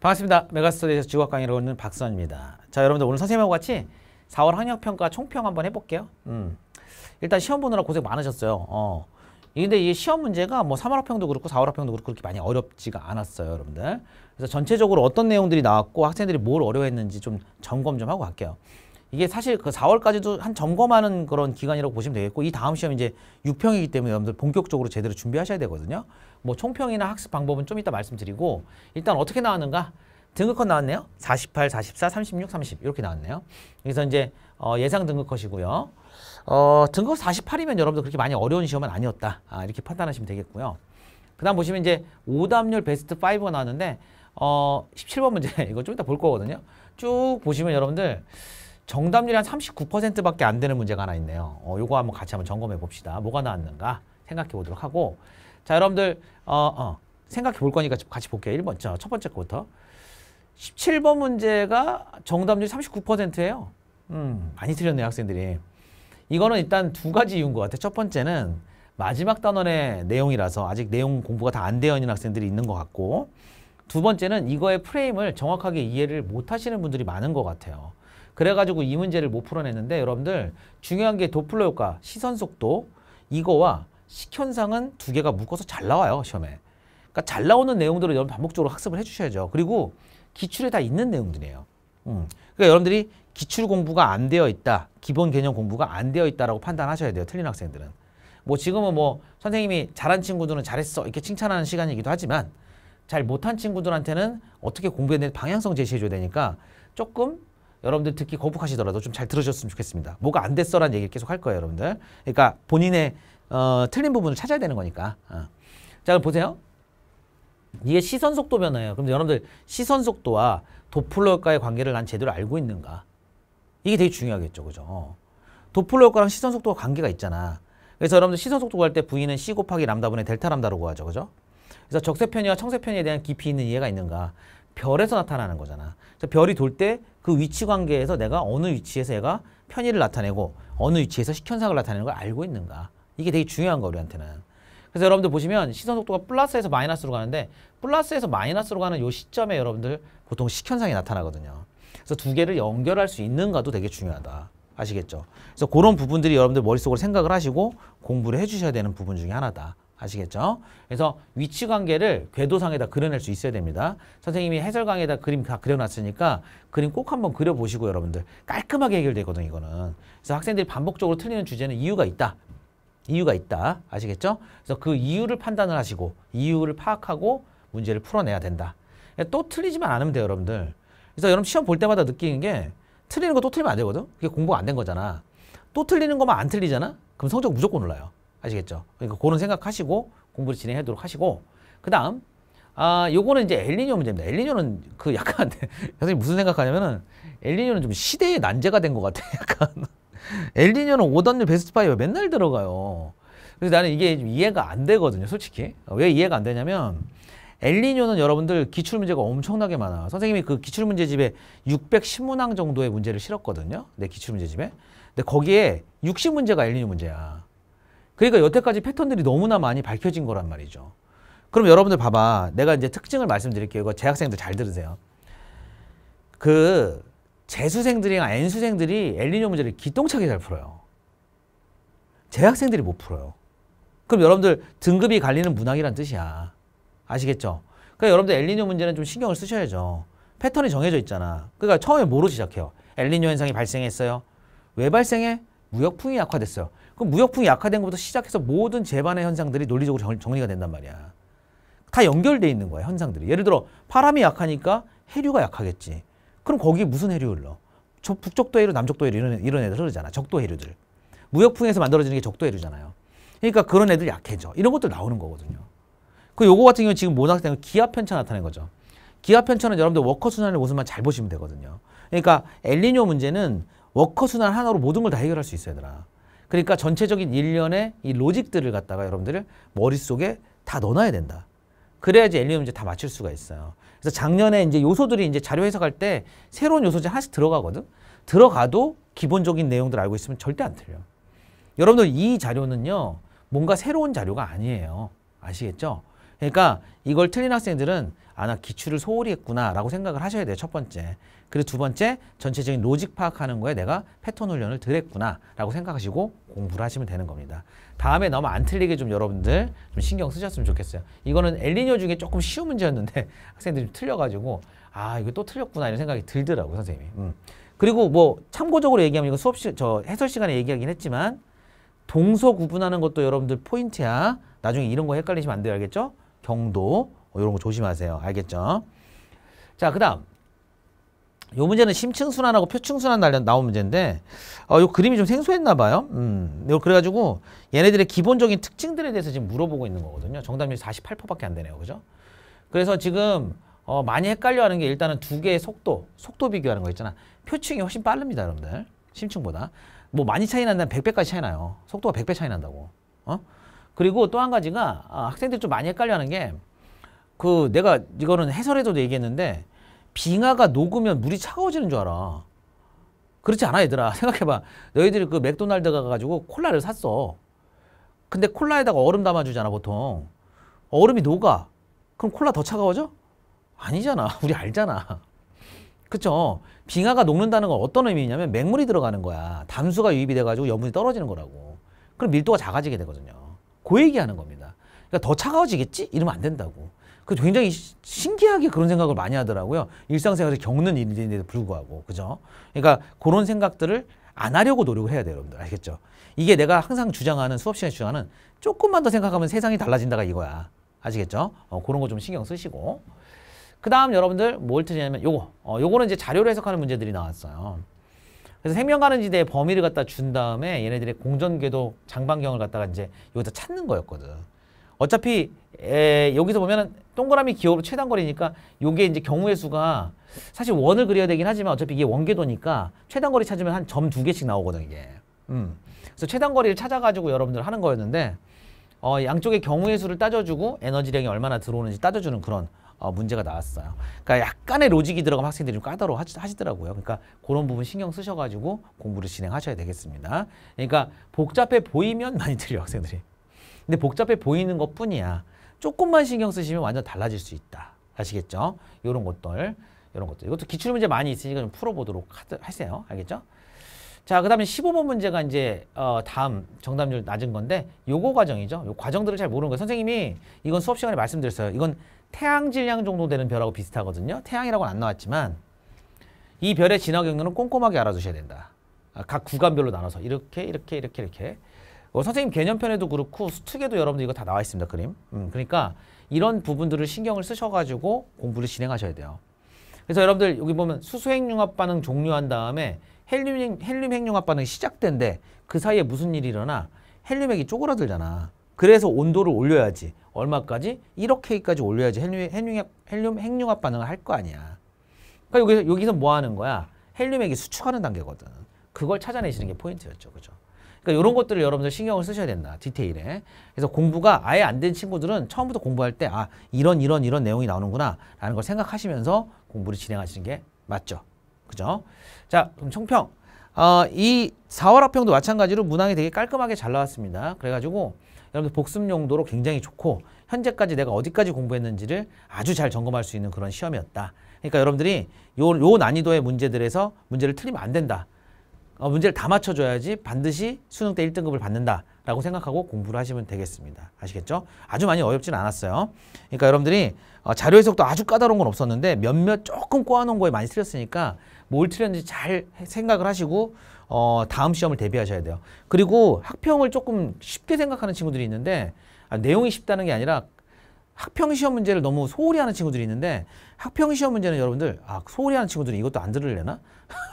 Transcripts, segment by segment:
반갑습니다. 메가스터디에서 직업 강의를 오는 박선입니다. 자, 여러분들 오늘 선생님하고 같이 4월 학력평가 총평 한번 해볼게요. 음. 일단 시험 보느라 고생 많으셨어요. 어. 근데 이 시험 문제가 뭐 3월 학평도 그렇고 4월 학평도 그렇고 그렇게 많이 어렵지가 않았어요, 여러분들. 그래서 전체적으로 어떤 내용들이 나왔고 학생들이 뭘 어려워했는지 좀 점검 좀 하고 갈게요. 이게 사실 그 4월까지도 한 점검하는 그런 기간이라고 보시면 되겠고 이 다음 시험 이제 6평이기 때문에 여러분들 본격적으로 제대로 준비하셔야 되거든요. 뭐 총평이나 학습 방법은 좀 이따 말씀드리고 일단 어떻게 나왔는가 등급컷 나왔네요. 48, 44, 36, 30 이렇게 나왔네요. 그래서 이제 어, 예상 등급컷이고요. 어, 등급 48이면 여러분들 그렇게 많이 어려운 시험은 아니었다. 아, 이렇게 판단하시면 되겠고요. 그 다음 보시면 이제 오답률 베스트 5가 나왔는데 어, 17번 문제 이거 좀 이따 볼 거거든요. 쭉 보시면 여러분들 정답률이 한 39%밖에 안 되는 문제가 하나 있네요. 어, 요거 한번 같이 한번 점검해 봅시다. 뭐가 나왔는가 생각해 보도록 하고 자 여러분들 어, 어, 생각해 볼 거니까 같이 볼게요. 1번 자, 첫 번째 거부터 17번 문제가 정답률 39%예요. 음, 많이 틀렸네요, 학생들이. 이거는 일단 두 가지 이유인 것 같아요. 첫 번째는 마지막 단원의 내용이라서 아직 내용 공부가 다 안 되어 있는 학생들이 있는 것 같고 두 번째는 이거의 프레임을 정확하게 이해를 못 하시는 분들이 많은 것 같아요. 그래가지고 이 문제를 못 풀어냈는데 여러분들 중요한 게 도플러 효과, 시선 속도 이거와 식현상은 두 개가 묶어서 잘 나와요 시험에. 그러니까 잘 나오는 내용들을 여러분 반복적으로 학습을 해주셔야죠. 그리고 기출에 다 있는 내용들이에요. 음. 그러니까 여러분들이 기출 공부가 안 되어 있다, 기본 개념 공부가 안 되어 있다라고 판단하셔야 돼요. 틀린 학생들은. 뭐 지금은 뭐 선생님이 잘한 친구들은 잘했어 이렇게 칭찬하는 시간이기도 하지만 잘 못한 친구들한테는 어떻게 공부해야 되는 방향성 제시해줘야 되니까 조금 여러분들 특히 거북하시더라도 좀 잘 들으셨으면 좋겠습니다. 뭐가 안됐어라는 얘기를 계속 할 거예요, 여러분들. 그러니까 본인의 어, 틀린 부분을 찾아야 되는 거니까. 어. 자, 그럼 보세요. 이게 시선 속도 변화예요. 그럼 여러분들 시선 속도와 도플러 효과의 관계를 난 제대로 알고 있는가? 이게 되게 중요하겠죠, 그죠? 도플러 효과랑 시선 속도가 관계가 있잖아. 그래서 여러분들 시선 속도 구할 때 V는 C 곱하기 람다분의 델타 람다로 구하죠, 그죠? 그래서 적색 편이와 청색 편이에 대한 깊이 있는 이해가 있는가? 별에서 나타나는 거잖아. 그래서 별이 돌때 그 위치 관계에서 내가 어느 위치에서 얘가 편의를 나타내고 어느 위치에서 식현상을 나타내는 걸 알고 있는가. 이게 되게 중요한 거 우리한테는. 그래서 여러분들 보시면 시선 속도가 플러스에서 마이너스로 가는데 플러스에서 마이너스로 가는 요 시점에 여러분들 보통 식현상이 나타나거든요. 그래서 두 개를 연결할 수 있는가도 되게 중요하다. 아시겠죠? 그래서 그런 부분들이 여러분들 머릿속으로 생각을 하시고 공부를 해주셔야 되는 부분 중에 하나다. 아시겠죠? 그래서 위치 관계를 궤도상에다 그려낼 수 있어야 됩니다. 선생님이 해설 강에다 그림 다 그려놨으니까 그림 꼭 한번 그려보시고 여러분들 깔끔하게 해결되거든 이거는. 그래서 학생들이 반복적으로 틀리는 주제는 이유가 있다. 이유가 있다. 아시겠죠? 그래서 그 이유를 판단을 하시고 이유를 파악하고 문제를 풀어내야 된다. 또 틀리지만 않으면 돼요 여러분들. 그래서 여러분 시험 볼 때마다 느끼는 게 틀리는 거 또 틀리면 안 되거든? 그게 공부가 안 된 거잖아. 또 틀리는 거만 안 틀리잖아? 그럼 성적 무조건 올라요. 아시겠죠? 그러니까 그런 생각하시고 공부를 진행하도록 하시고 그 다음 아 요거는 이제 엘리뇨 문제입니다. 엘리뇨는 그 약간 선생님 무슨 생각하냐면은 엘리뇨는 좀 시대의 난제가 된 것 같아. 요 약간 엘리뇨는 오던율 베스트 파이브 맨날 들어가요. 그래서 나는 이게 좀 이해가 안 되거든요. 솔직히 어, 왜 이해가 안 되냐면 엘리뇨는 여러분들 기출문제가 엄청나게 많아. 선생님이 그 기출문제집에 610문항 정도의 문제를 실었거든요. 내 기출문제집에. 근데 거기에 60문제가 엘리뇨 문제야. 그러니까 여태까지 패턴들이 너무나 많이 밝혀진 거란 말이죠. 그럼 여러분들 봐봐. 내가 이제 특징을 말씀드릴게요. 이거 재학생들 잘 들으세요. 그 재수생들이나 N수생들이 엘리뇨 문제를 기똥차게 잘 풀어요. 재학생들이 못 풀어요. 그럼 여러분들 등급이 갈리는 문항이란 뜻이야. 아시겠죠? 그러니까 여러분들 엘리뇨 문제는 좀 신경을 쓰셔야죠. 패턴이 정해져 있잖아. 그러니까 처음에 뭐로 시작해요? 엘리뇨 현상이 발생했어요. 왜 발생해? 무역풍이 악화됐어요. 그럼 무역풍이 약화된 것부터 시작해서 모든 재반의 현상들이 논리적으로 정, 리가 된단 말이야. 다 연결돼 있는 거야, 현상들이. 예를 들어 바람이 약하니까 해류가 약하겠지. 그럼 거기 무슨 해류 흘러? 저북쪽도 해류, 남쪽도 해류 이런, 이런 애들 흐르잖아. 적도 해류들. 무역풍에서 만들어지는 게 적도 해류잖아요. 그러니까 그런 애들 약해져. 이런 것들 나오는 거거든요. 그 요거 같은 경우는 지금 모닥는 기압 편차 나타낸 거죠. 기압 편차는 여러분들 워커 순환의 모습만 잘 보시면 되거든요. 그러니까 엘리뇨 문제는 워커 순환 하나로 모든 걸 다 해결할 수 있어야 되나 그러니까 전체적인 일련의 이 로직들을 갖다가 여러분들을 머릿속에 다 넣어놔야 된다. 그래야지 엘리오 문제 다 맞출 수가 있어요. 그래서 작년에 이제 요소들이 이제 자료 해석할 때 새로운 요소들이 하나씩 들어가거든. 들어가도 기본적인 내용들 알고 있으면 절대 안 틀려. 여러분들 이 자료는요. 뭔가 새로운 자료가 아니에요. 아시겠죠? 그러니까 이걸 틀린 학생들은 아, 나 기출을 소홀히 했구나라고 생각을 하셔야 돼요. 첫 번째. 그리고 두 번째, 전체적인 로직 파악하는 거에 내가 패턴 훈련을 덜 했구나라고 생각하시고 공부를 하시면 되는 겁니다. 다음에 너무 안 틀리게 좀 여러분들 좀 신경 쓰셨으면 좋겠어요. 이거는 엘리뇨 중에 조금 쉬운 문제였는데 학생들이 좀 틀려가지고 아, 이거 또 틀렸구나 이런 생각이 들더라고요, 선생님이. 음. 그리고 뭐 참고적으로 얘기하면 이거 수업 시, 저 해설 시간에 얘기하긴 했지만 동서 구분하는 것도 여러분들 포인트야. 나중에 이런 거 헷갈리시면 안 돼요. 알겠죠? 경도, 뭐 이런 거 조심하세요. 알겠죠? 자, 그 다음. 요 문제는 심층순환하고 표층순환 날련 나온 문제인데 어, 요 그림이 좀 생소했나 봐요. 음, 요 그래가지고 얘네들의 기본적인 특징들에 대해서 지금 물어보고 있는 거거든요. 정답률 이 48%밖에 안 되네요. 그죠? 그래서 지금 어, 많이 헷갈려하는 게 일단은 두 개의 속도, 속도 비교하는 거 있잖아. 표층이 훨씬 빠릅니다, 여러분들. 심층보다. 뭐 많이 차이 난다면 100배까지 차이 나요. 속도가 100배 차이 난다고. 어? 그리고 또 한 가지가 아, 학생들이 좀 많이 헷갈려하는 게그 내가 이거는 해설에서도 얘기했는데 빙하가 녹으면 물이 차가워지는 줄 알아. 그렇지 않아 얘들아 생각해봐 너희들이 그 맥도날드 가가지고 콜라를 샀어 근데 콜라에다가 얼음 담아주잖아 보통 얼음이 녹아 그럼 콜라 더 차가워져? 아니잖아 우리 알잖아 그쵸 빙하가 녹는다는 건 어떤 의미냐면 맹물이 들어가는 거야 담수가 유입이 돼가지고 염분이 떨어지는 거라고 그럼 밀도가 작아지게 되거든요 그 얘기하는 겁니다 그러니까 더 차가워지겠지? 이러면 안 된다고 그 굉장히 신기하게 그런 생각을 많이 하더라고요. 일상생활에서 겪는 일인데도 불구하고. 그죠? 그러니까 그런 생각들을 안 하려고 노력을 해야 돼요, 여러분들. 알겠죠? 이게 내가 항상 주장하는 수업 시간에 주장하는 조금만 더 생각하면 세상이 달라진다가 이거야. 아시겠죠? 어, 그런 거 좀 신경 쓰시고. 그 다음 여러분들 뭘 틀리냐면 요거. 어, 요거는 이제 자료로 해석하는 문제들이 나왔어요. 그래서 생명가는 지대의 범위를 갖다 준 다음에 얘네들의 공전궤도 장반경을 갖다가 이제 여기다 찾는 거였거든. 어차피 에, 예, 여기서 보면 동그라미 기호로 최단거리니까 요게 이제 경우의 수가 사실 원을 그려야 되긴 하지만 어차피 이게 원궤도니까 최단거리 찾으면 한 점 두 개씩 나오거든 이게. 음. 그래서 최단거리를 찾아가지고 여러분들 하는 거였는데 어, 양쪽의 경우의 수를 따져주고 에너지량이 얼마나 들어오는지 따져주는 그런 어, 문제가 나왔어요. 그러니까 약간의 로직이 들어가면 학생들이 좀 까다로 워 하시더라고요. 그러니까 그런 부분 신경 쓰셔가지고 공부를 진행하셔야 되겠습니다. 그러니까 복잡해 보이면 많이 틀려 학생들이. 근데 복잡해 보이는 것뿐이야. 조금만 신경 쓰시면 완전 달라질 수 있다. 아시겠죠? 이런 것들, 이런 것들. 이것도 기출 문제 많이 있으니까 좀 풀어보도록 하세요. 알겠죠? 자, 그 다음에 15번 문제가 이제 어, 다음 정답률 낮은 건데 요거 과정이죠. 요 과정들을 잘 모르는 거예요. 선생님이 이건 수업 시간에 말씀드렸어요. 이건 태양 질량 정도 되는 별하고 비슷하거든요. 태양이라고는 안 나왔지만 이 별의 진화 경로는 꼼꼼하게 알아두셔야 된다. 아, 각 구간별로 나눠서 이렇게 이렇게 이렇게 이렇게 뭐 선생님 개념편에도 그렇고 수특에도 여러분들 이거 다 나와 있습니다. 그림. 음, 그러니까 이런 부분들을 신경을 쓰셔가지고 공부를 진행하셔야 돼요. 그래서 여러분들 여기 보면 수소핵융합 반응 종료한 다음에 헬륨, 헬륨 핵융합 반응이 시작된데 그 사이에 무슨 일이 일어나? 헬륨핵이 쪼그라들잖아. 그래서 온도를 올려야지. 얼마까지? 1억K까지 올려야지 헬륨, 헬륨, 헬륨 핵융합 반응을 할 거 아니야. 그러니까 여기서, 여기서 뭐 하는 거야? 헬륨핵이 수축하는 단계거든. 그걸 찾아내시는 게 포인트였죠. 그죠? 렇 그러니까 이런 것들을 여러분들 신경을 쓰셔야 된다. 디테일에. 그래서 공부가 아예 안 된 친구들은 처음부터 공부할 때 아, 이런 이런 이런 내용이 나오는구나 라는 걸 생각하시면서 공부를 진행하시는 게 맞죠. 그죠? 자, 그럼 총평. 어, 이 4월 합평도 마찬가지로 문항이 되게 깔끔하게 잘 나왔습니다. 그래가지고 여러분들 복습 용도로 굉장히 좋고 현재까지 내가 어디까지 공부했는지를 아주 잘 점검할 수 있는 그런 시험이었다. 그러니까 여러분들이 요, 요 난이도의 문제들에서 문제를 틀리면 안 된다. 어, 문제를 다 맞춰줘야지 반드시 수능 때 1등급을 받는다라고 생각하고 공부를 하시면 되겠습니다. 아시겠죠? 아주 많이 어렵진 않았어요. 그러니까 여러분들이 어, 자료 해석도 아주 까다로운 건 없었는데 몇몇 조금 꼬아놓은 거에 많이 틀렸으니까 뭘 틀렸는지 잘 생각을 하시고 어, 다음 시험을 대비하셔야 돼요. 그리고 학평을 조금 쉽게 생각하는 친구들이 있는데 아, 내용이 쉽다는 게 아니라 학평 시험 문제를 너무 소홀히 하는 친구들이 있는데 학평 시험 문제는 여러분들 아 소홀히 하는 친구들이 이것도 안 들으려나?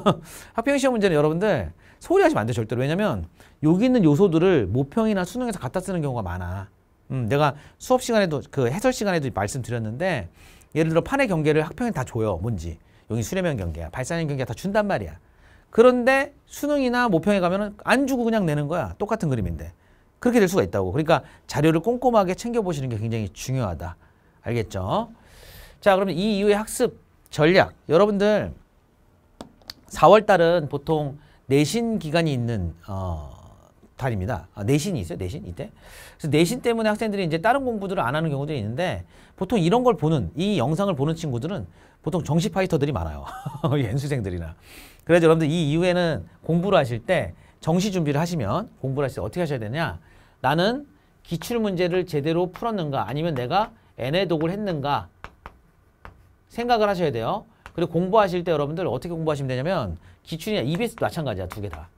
학평 시험 문제는 여러분들 소홀히 하시면 안돼요 절대로 왜냐면 여기 있는 요소들을 모평이나 수능에서 갖다 쓰는 경우가 많아 음, 내가 수업 시간에도 그 해설 시간에도 말씀드렸는데 예를 들어 판의 경계를 학평이 다 줘요 뭔지 여기 수레면 경계야 발사면 경계야 다 준단 말이야 그런데 수능이나 모평에 가면 은안 주고 그냥 내는 거야 똑같은 그림인데 그렇게 될 수가 있다고. 그러니까 자료를 꼼꼼하게 챙겨보시는 게 굉장히 중요하다. 알겠죠? 자, 그러면 이 이후의 학습 전략. 여러분들 4월 달은 보통 내신 기간이 있는 어, 달입니다. 아, 내신이 있어요, 내신 이때. 그래서 내신 때문에 학생들이 이제 다른 공부들을 안 하는 경우도 있는데 보통 이런 걸 보는 이 영상을 보는 친구들은 보통 정시 파이터들이 많아요. 연수생들이나. 그래서 여러분들 이 이후에는 공부를 하실 때 정시 준비를 하시면 공부를 하실 때 어떻게 하셔야 되냐? 나는 기출문제를 제대로 풀었는가 아니면 내가 애내 독을 했는가 생각을 하셔야 돼요. 그리고 공부하실 때 여러분들 어떻게 공부하시면 되냐면 기출이나 EBS도 마찬가지야 두 개 다.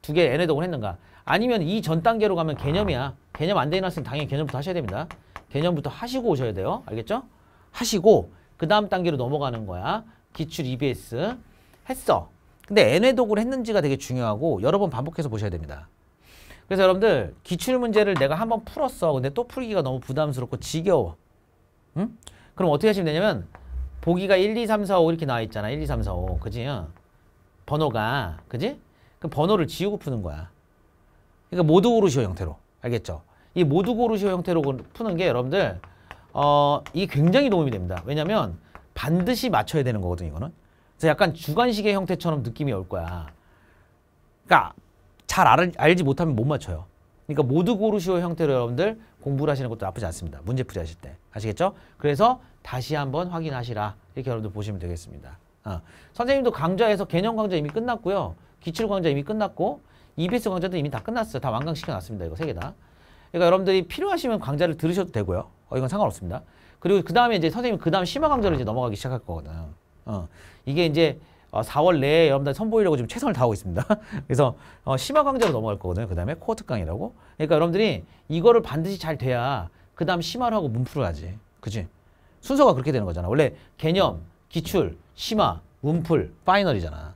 두 개애내 독을 했는가 아니면 이 전 단계로 가면 개념이야. 개념 안 되는 어으생 당연히 개념부터 하셔야 됩니다. 개념부터 하시고 오셔야 돼요. 알겠죠? 하시고 그 다음 단계로 넘어가는 거야. 기출 EBS 했어. 근데 애내 독을 했는지가 되게 중요하고 여러 번 반복해서 보셔야 됩니다. 그래서 여러분들 기출 문제를 내가 한번 풀었어. 근데 또 풀기가 너무 부담스럽고 지겨워. 응? 그럼 어떻게 하시면 되냐면 보기가 1, 2, 3, 4, 5 이렇게 나와 있잖아. 1, 2, 3, 4, 5. 그지? 번호가. 그지? 그 번호를 지우고 푸는 거야. 그러니까 모두 고르시오 형태로. 알겠죠? 이 모두 고르시오 형태로 그 푸는 게 여러분들 어, 이 굉장히 도움이 됩니다. 왜냐면 반드시 맞춰야 되는 거거든, 이거는. 그래서 약간 주관식의 형태처럼 느낌이 올 거야. 그러니까 잘 알, 알지 못하면 못 맞춰요. 그러니까 모두 고르시오 형태로 여러분들 공부를 하시는 것도 나쁘지 않습니다. 문제 풀이하실 때. 아시겠죠? 그래서 다시 한번 확인하시라. 이렇게 여러분들 보시면 되겠습니다. 어. 선생님도 강좌에서 개념 강좌 이미 끝났고요. 기출 강좌 이미 끝났고 EBS 강좌도 이미 다 끝났어요. 다 완강시켜놨습니다. 이거 세 개 다. 그러니까 여러분들이 필요하시면 강좌를 들으셔도 되고요. 어, 이건 상관없습니다. 그리고 그 다음에 이제 선생님 그 다음 심화 강좌로 이제 넘어가기 시작할 거거든요. 어. 이게 이제 4월 어, 내에 여러분들 선보이려고 지금 최선을 다하고 있습니다. 그래서 어, 심화 강좌로 넘어갈 거거든요. 그 다음에 코어트 강이라고. 그러니까 여러분들이 이거를 반드시 잘 돼야 그 다음 심화를 하고 문풀을 하지. 그지? 순서가 그렇게 되는 거잖아. 원래 개념, 기출, 심화, 문풀, 파이널이잖아.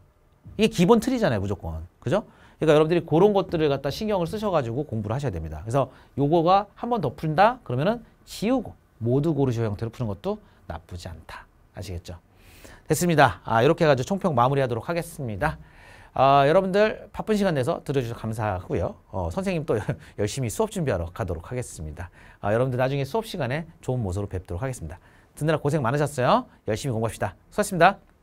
이게 기본 틀이잖아요. 무조건. 그죠? 그러니까 여러분들이 그런 것들을 갖다 신경을 쓰셔가지고 공부를 하셔야 됩니다. 그래서 요거가 한 번 더 푼다? 그러면은 지우고 모두 고르셔 형태로 푸는 것도 나쁘지 않다. 아시겠죠? 됐습니다. 아, 이렇게 해가지고 총평 마무리하도록 하겠습니다. 아, 여러분들 바쁜 시간 내서 들어주셔서 감사하고요. 어, 선생님 또 열심히 수업 준비하러 가도록 하겠습니다. 아, 여러분들 나중에 수업 시간에 좋은 모습으로 뵙도록 하겠습니다. 듣느라 고생 많으셨어요. 열심히 공부합시다. 수고하셨습니다.